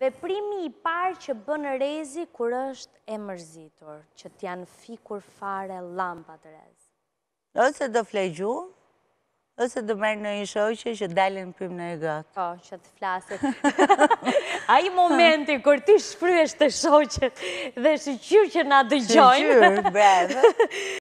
Veprimi i parë që bënë rezi kur është e mërzitur, që t'janë fikur fare të rez. Ose do flegju, ose do mërë në shoqë që dalin pëjmë në e gëtë. Po, që t'flasit. A i momenti kër ti shpryesht të shoqe dhe shqyr që na dëgjojnë. Shqyr, brevë.